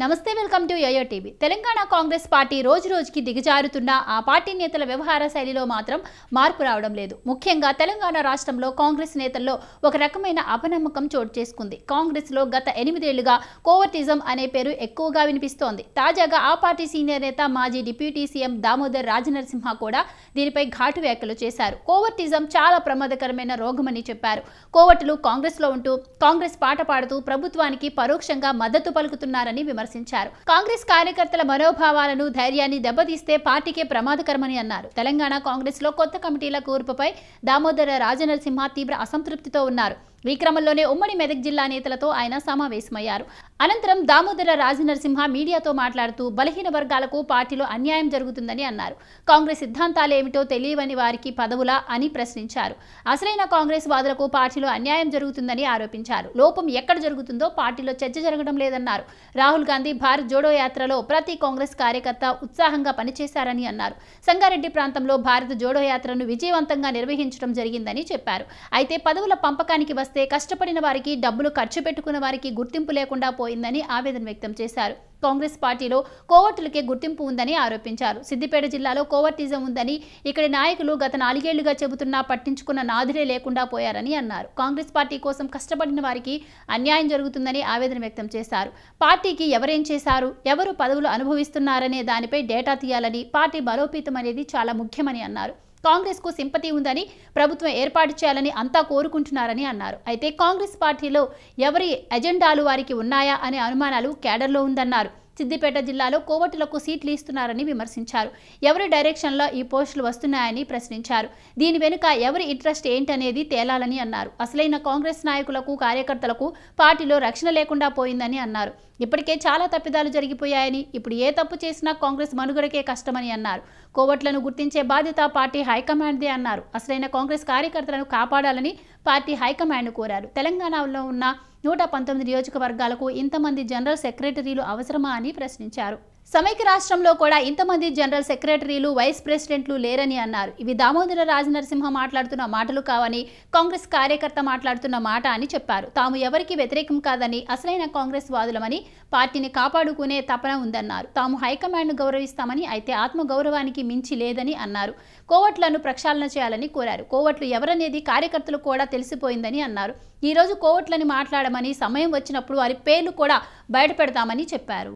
నమస్తే welcome to యయో TV Telangana Congress party రోజు రోజుకి దిగజారుతున్న ఆ పార్టీ నేతల వ్యవహార శైలిలో మాత్రం మార్పు రావడం లేదు ముఖ్యంగా తెలంగాణ రాష్ట్రంలో కాంగ్రెస్ నేతల్లో ఒక రకమైన అపనమ్మకం చోటు చేసుకుంది కాంగ్రెస్లో గత ఎనిమిదేళ్లుగా కోవర్టిజం అనే పేరు ఎక్కువగా వినిపిస్తోంది తాజాగా ఆ పార్టీ సీనియర్ నేత మాజీ డిప్యూటీ సీఎం దామోదర్ రాజనరసింహ కూడా దీనిపై ఘాటు వ్యాఖ్యలు చేశారు కోవర్టిజం చాలా ప్రమాదకరమైన రోగమని చెప్పారు కోవర్టులు కాంగ్రెస్లో ఉంటూ కాంగ్రెస్ పాట పాడుతూ ప్రభుత్వానికి పరోక్షంగా మద్దతు పలుకుతున్నారని విమర్శించారు విమర్శించారు కాంగ్రెస్ కార్యకర్తల మనోభావాలను ధైర్యాన్ని దెబ్బతీస్తే పార్టీకే ప్రమాదకరమని అన్నారు తెలంగాణ కాంగ్రెస్ లో కొత్త కమిటీల కూర్పుపై దామోదర రాజనరసింహ తీవ్ర అసంతృప్తితో ఉన్నారు ఈ క్రమంలోనే ఉమ్మడి మెదక్ జిల్లా నేతలతో ఆయన సమావేశమయ్యారు అనంతరం దామోదర రాజనరసింహ మీడియాతో మాట్లాడుతూ బలహీన వర్గాలకు పార్టీలో అన్యాయం జరుగుతుందని అన్నారు కాంగ్రెస్ సిద్ధాంతాలు ఏమిటో తెలియవని వారికి పదవులా అని ప్రశ్నించారు అసలైన కాంగ్రెస్ వాదులకు పార్టీలో అన్యాయం జరుగుతుందని ఆరోపించారు లోపం ఎక్కడ జరుగుతుందో పార్టీలో చర్చ జరగడం లేదన్నారు రాహుల్ గాంధీ భారత్ జోడో యాత్రలో ప్రతి కాంగ్రెస్ కార్యకర్త ఉత్సాహంగా పనిచేశారని అన్నారు సంగారెడ్డి ప్రాంతంలో భారత్ జోడో యాత్రను విజయవంతంగా నిర్వహించడం జరిగిందని చెప్పారు అయితే పదవుల పంపకానికి వస్తే వస్తే కష్టపడిన వారికి డబ్బులు ఖర్చు పెట్టుకున్న వారికి గుర్తింపు లేకుండా పోయిందని ఆవేదన వ్యక్తం చేశారు కాంగ్రెస్ పార్టీలో కోవర్టులకే గుర్తింపు ఉందని ఆరోపించారు సిద్దిపేట జిల్లాలో కోవర్టిజం ఉందని ఇక్కడి నాయకులు గత నాలుగేళ్లుగా చెబుతున్నా పట్టించుకున్న నాదులే లేకుండా పోయారని అన్నారు కాంగ్రెస్ పార్టీ కోసం కష్టపడిన వారికి అన్యాయం జరుగుతుందని ఆవేదన వ్యక్తం చేశారు పార్టీకి ఎవరేం చేశారు ఎవరు పదవులు అనుభవిస్తున్నారనే దానిపై డేటా తీయాలని పార్టీ బలోపేతం అనేది చాలా ముఖ్యమని అన్నారు కాంగ్రెస్ కు సింపతి ఉందని ప్రభుత్వం ఏర్పాటు చేయాలని అంతా కోరుకుంటున్నారని అన్నారు అయితే కాంగ్రెస్ పార్టీలో ఎవరి ఎజెండాలు వారికి ఉన్నాయా అనే అనుమానాలు కేడర్లో ఉందన్నారు సిద్దిపేట జిల్లాలో కోవటులకు సీట్లు ఇస్తున్నారని విమర్శించారు ఎవరి డైరెక్షన్లో ఈ పోస్టులు వస్తున్నాయని ప్రశ్నించారు దీని వెనుక ఎవరి ఇంట్రెస్ట్ ఏంటనేది తేలాలని అన్నారు అసలైన కాంగ్రెస్ నాయకులకు కార్యకర్తలకు పార్టీలో రక్షణ లేకుండా పోయిందని అన్నారు ఇప్పటికే చాలా తప్పిదాలు జరిగిపోయాయని ఇప్పుడు ఏ తప్పు చేసినా కాంగ్రెస్ మనుగడకే కష్టమని అన్నారు కోవట్లను గుర్తించే బాధ్యత పార్టీ హైకమాండ్దే అన్నారు అసలైన కాంగ్రెస్ కార్యకర్తలను కాపాడాలని పార్టీ హైకమాండ్ కోరారు తెలంగాణలో ఉన్న నూట పంతొమ్మిది నియోజకవర్గాలకు ఇంతమంది జనరల్ సెక్రటరీలు అవసరమా అని ప్రశ్నించారు సమైక్య రాష్ట్రంలో కూడా ఇంతమంది జనరల్ సెక్రటరీలు వైస్ ప్రెసిడెంట్లు లేరని అన్నారు ఇవి దామోదర రాజనరసింహ మాట్లాడుతున్న మాటలు కావని కాంగ్రెస్ కార్యకర్త మాట్లాడుతున్న మాట అని చెప్పారు తాము ఎవరికి వ్యతిరేకం కాదని అసలైన కాంగ్రెస్ వాదులమని పార్టీని కాపాడుకునే తపన ఉందన్నారు తాము హైకమాండ్ను గౌరవిస్తామని అయితే ఆత్మగౌరవానికి మించి లేదని అన్నారు కోవట్లను ప్రక్షాళన చేయాలని కోరారు కోవట్లు ఎవరనేది కార్యకర్తలు కూడా తెలిసిపోయిందని అన్నారు ఈరోజు కోవట్లని మాట్లాడమని సమయం వచ్చినప్పుడు వారి పేర్లు కూడా బయట చెప్పారు